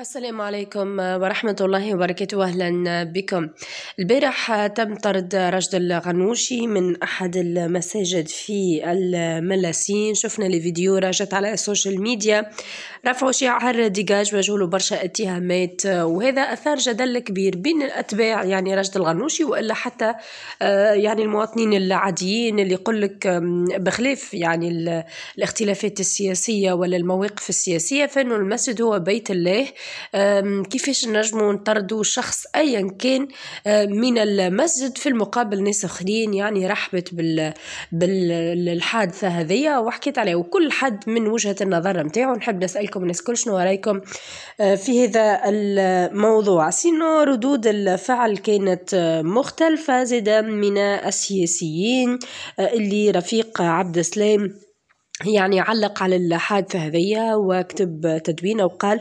السلام عليكم ورحمة الله وبركاته أهلا بكم البارح تم طرد رشد الغنوشي من أحد المساجد في الملاسين شفنا الفيديو راجت على السوشيال ميديا رفعوا شعار ديجاج وجهوا برشا اتهامات وهذا أثار جدل كبير بين الأتباع يعني رشد الغنوشي وإلا حتى آه، يعني المواطنين العاديين اللي يقول لك بخلاف يعني الاختلافات السياسية ولا المواقف السياسية فإنه المسجد هو بيت الله كيفاش نجمو نطردو شخص أيا كان آه، من المسجد في المقابل ناس آخرين يعني رحبت بالحادثة هذيا وحكيت عليها وكل حد من وجهة النظر نتاعو نحب نسألكم الناس كل شنو رايكم آه، في هذا الموضوع سينو ردود الفعل كانت آه، مختلفة زادا من السياسيين اللي رفيق عبد السلام يعني علق على الحادثة هذيا وكتب تدوينه وقال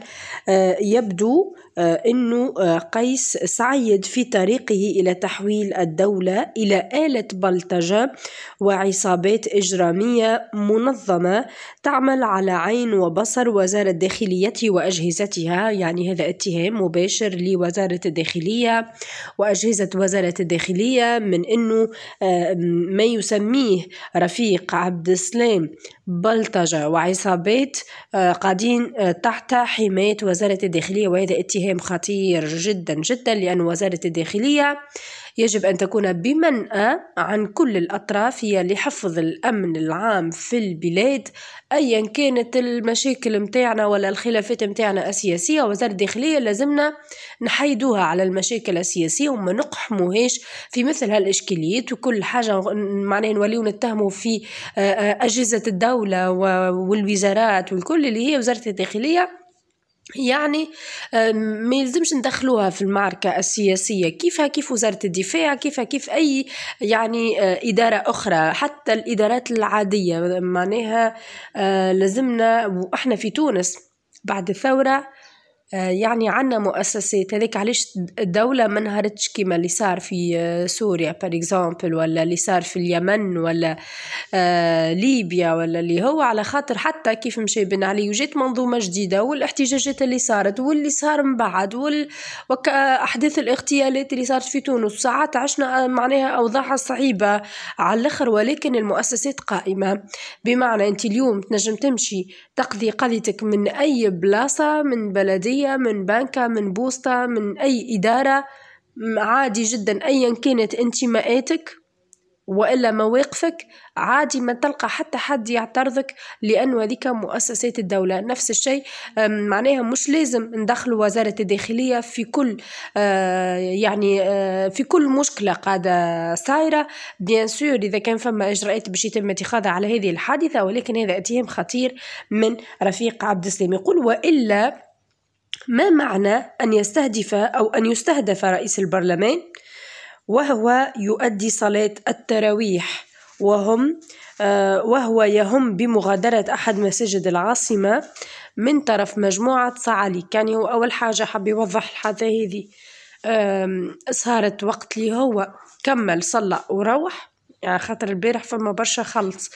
آه، يبدو آه، أنه آه، قيس سعيد في طريقه إلى تحويل الدولة إلى آلة بلطجة وعصابات إجرامية منظمة تعمل على عين وبصر وزارة الداخليه وأجهزتها يعني هذا اتهام مباشر لوزارة الداخلية وأجهزة وزارة الداخلية من أنه آه، ما يسميه رفيق عبد السلام بلطجة وعصابات قاعدين تحت حماية وزارة الداخلية وهذا اتهام اتهام خطير جدا جدا لأن وزارة الداخلية يجب أن تكون بمنأى عن كل الأطراف هي لحفظ الأمن العام في البلاد أيا كانت المشاكل متاعنا ولا الخلافات متاعنا السياسية وزارة الداخلية لازمنا نحيدوها على المشاكل السياسية وما نقحموهاش في مثل هالإشكاليات وكل حاجة معناها نوليو نتهمو في آه، آه، أجهزة الدولة والوزارات والكل اللي هي وزارة الداخلية يعني ما يلزمش ندخلوها في المعركة السياسية كيفها كيف وزارة الدفاع كيفها كيف أي يعني آه، إدارة أخرى حتى الإدارات العادية معناها آه، لازمنا وإحنا في تونس بعد الثورة آه، يعني عنا مؤسسات هذاك علاش الدولة ما انهارتش كيما اللي صار في آه، سوريا بار ولا اللي صار في اليمن ولا آه، ليبيا ولا اللي هو على خاطر حتى كيف مشى بن علي وجات منظومة جديدة والاحتجاجات اللي صارت واللي صار من بعد وأحداث الاغتيالات اللي صارت في تونس ساعات عشنا معناها أوضاع صعيبة على الآخر ولكن المؤسسات قائمة بمعنى أنت اليوم تنجم تمشي تقضي قضيتك من أي بلاصة من بلدية مالية من بنكه من بوسطه من اي اداره عادي جدا ايا كانت انتماءاتك والا مواقفك عادي ما تلقى حتى حد يعترضك لانه هذيك مؤسسات الدوله نفس الشيء معناها مش لازم ندخل وزاره الداخليه في كل آه، يعني آه، في كل مشكله قاعده صايره بيان سور اذا كان فما اجراءات باش يتم اتخاذها على هذه الحادثه ولكن هذا اتهام خطير من رفيق عبد السلام يقول والا ما معنى أن يستهدف أو أن يستهدف رئيس البرلمان وهو يؤدي صلاة التراويح وهم آه، وهو يهم بمغادرة أحد مساجد العاصمة من طرف مجموعة صعالي كان هو أول حاجة حب يوضح الحاجة هذه صارت وقت لي هو كمل صلى وروح يعني خاطر البارح فما برشا خلط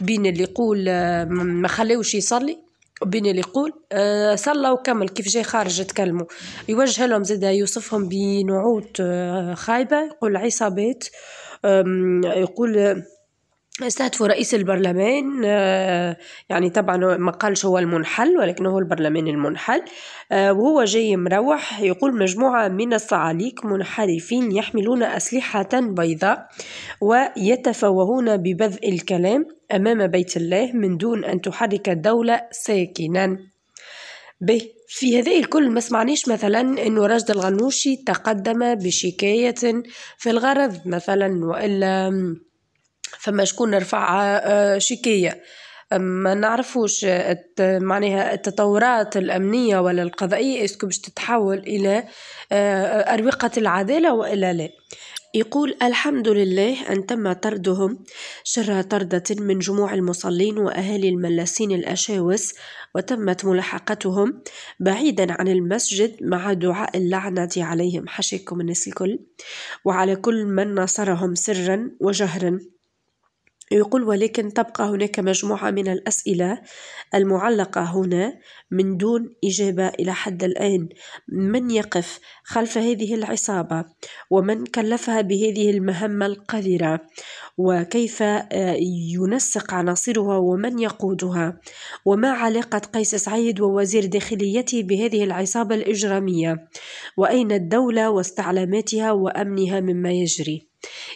بين اللي يقول آه، ما خلاوش يصلي بين اللي يقول أه صلى وكمل كيف جاي خارج يتكلموا يوجه لهم زيدا يوصفهم بنعوت أه خايبه يقول عصابات يقول استهدفوا رئيس البرلمان آه، يعني طبعا ما قالش هو المنحل ولكن هو البرلمان المنحل آه، وهو جاي مروح يقول مجموعة من الصعاليك منحرفين يحملون أسلحة بيضاء ويتفوهون ببذء الكلام أمام بيت الله من دون أن تحرك الدولة ساكنا به في هذا الكل ما سمعنيش مثلا انه رشد الغنوشي تقدم بشكاية في الغرض مثلا وإلا فما شكون رفع آه، آه، شكاية ما نعرفوش آه، معناها التطورات الأمنية ولا القضائية اسكو باش تتحول إلى أروقة العدالة وإلا لا يقول الحمد لله أن تم طردهم شر طردة من جموع المصلين وأهالي الملاسين الأشاوس وتمت ملاحقتهم بعيدا عن المسجد مع دعاء اللعنة عليهم حشيكم الناس الكل وعلى كل من نصرهم سرا وجهرا يقول ولكن تبقى هناك مجموعة من الأسئلة المعلقة هنا من دون إجابة إلى حد الآن من يقف خلف هذه العصابة ومن كلفها بهذه المهمة القذرة وكيف آه، ينسق عناصرها ومن يقودها وما علاقة قيس سعيد ووزير داخليته بهذه العصابة الإجرامية وأين الدولة واستعلاماتها وأمنها مما يجري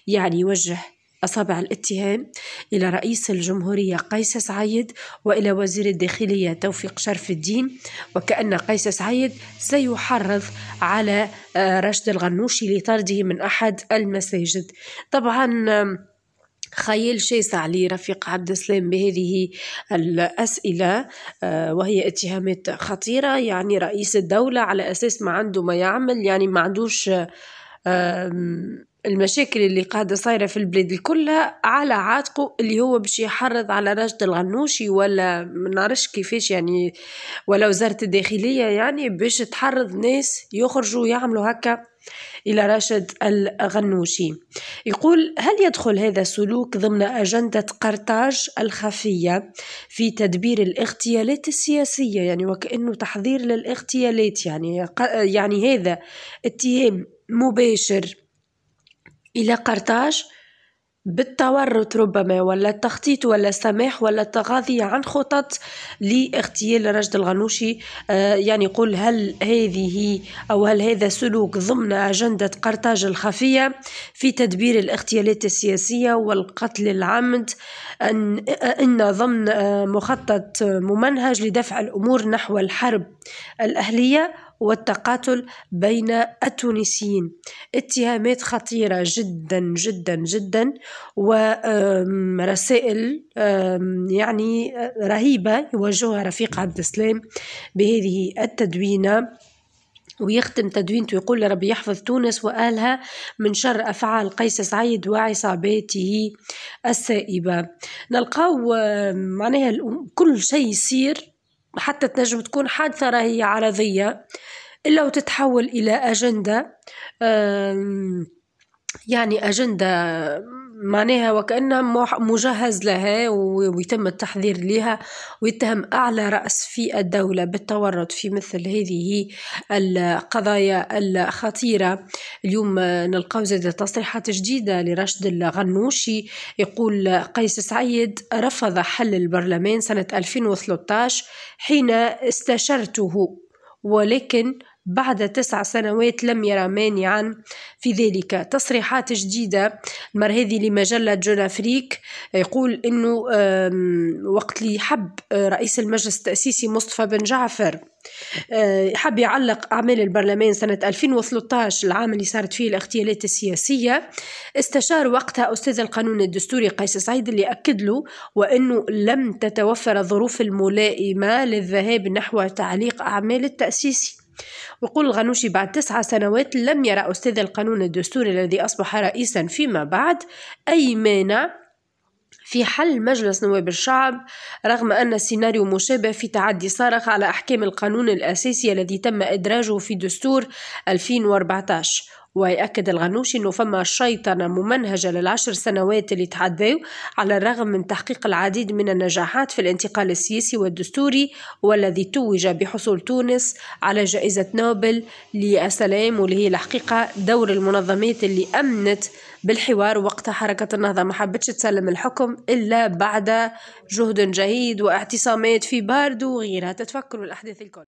يعني يوجه أصابع الاتهام إلى رئيس الجمهورية قيس سعيد وإلى وزير الداخلية توفيق شرف الدين وكأن قيس سعيد سيحرض على آه، رشد الغنوشي لطرده من أحد المساجد طبعا خيال شاسع لرفيق عبد السلام بهذه الأسئلة آه، وهي اتهامات خطيرة يعني رئيس الدولة على أساس ما عنده ما يعمل يعني ما عندوش المشاكل اللي قاعدة صايرة في البلاد كلها على عاتقه اللي هو باش يحرض على راشد الغنوشي ولا ما نعرفش كيفاش يعني ولا وزارة الداخلية يعني باش تحرض ناس يخرجوا يعملوا هكا إلى راشد الغنوشي يقول هل يدخل هذا السلوك ضمن أجندة قرطاج الخفية في تدبير الاغتيالات السياسية يعني وكأنه تحضير للاغتيالات يعني يعني هذا اتهام مباشر إلى قرطاج بالتورط ربما ولا التخطيط ولا السماح ولا التغاضي عن خطط لاغتيال رشد الغنوشي آه، يعني يقول هل هذه أو هل هذا سلوك ضمن أجندة قرطاج الخفية في تدبير الاغتيالات السياسية والقتل العمد أن, إن ضمن آه، مخطط ممنهج لدفع الأمور نحو الحرب الأهلية والتقاتل بين التونسيين اتهامات خطيرة جدا جدا جدا ورسائل يعني آه، رهيبة يوجهها رفيق عبد السلام بهذه التدوينة ويختم تدوينته يقول ربي يحفظ تونس وأهلها من شر أفعال قيس سعيد وعصاباته السائبة نلقاو معناها كل شيء يصير حتى تنجم تكون حادثة راهي عرضية إلا وتتحول إلى أجندة يعني أجندة معناها وكأنها مجهز لها ويتم التحضير لها ويتهم أعلى رأس في الدولة بالتورط في مثل هذه القضايا الخطيرة اليوم نلقاو زاد تصريحات جديدة لرشد الغنوشي يقول قيس سعيد رفض حل البرلمان سنة 2013 حين استشرته ولكن بعد تسع سنوات لم يرى مانعا في ذلك تصريحات جديدة المرة هذه لمجلة جون أفريك آه، يقول أنه وقت اللي حب آه، رئيس المجلس التأسيسي مصطفى بن جعفر آه، حب يعلق أعمال البرلمان سنة 2013 العام اللي صارت فيه الاغتيالات السياسية استشار وقتها أستاذ القانون الدستوري قيس سعيد اللي أكد له وأنه لم تتوفر الظروف الملائمة للذهاب نحو تعليق أعمال التأسيسي وقول الغنوشي بعد تسعة سنوات لم يرى أستاذ القانون الدستوري الذي أصبح رئيسا فيما بعد أي مانع في حل مجلس نواب الشعب رغم أن السيناريو مشابه في تعدي صارخ على أحكام القانون الأساسي الذي تم إدراجه في دستور 2014 ويأكد الغنوشي أنه فما شيطنة ممنهجة للعشر سنوات اللي تحداو على الرغم من تحقيق العديد من النجاحات في الانتقال السياسي والدستوري والذي توج بحصول تونس على جائزة نوبل للسلام واللي هي الحقيقة دور المنظمات اللي أمنت بالحوار وقت حركة النهضة ما حبتش تسلم الحكم إلا بعد جهد جهيد واعتصامات في باردو وغيرها تتفكروا الأحداث الكل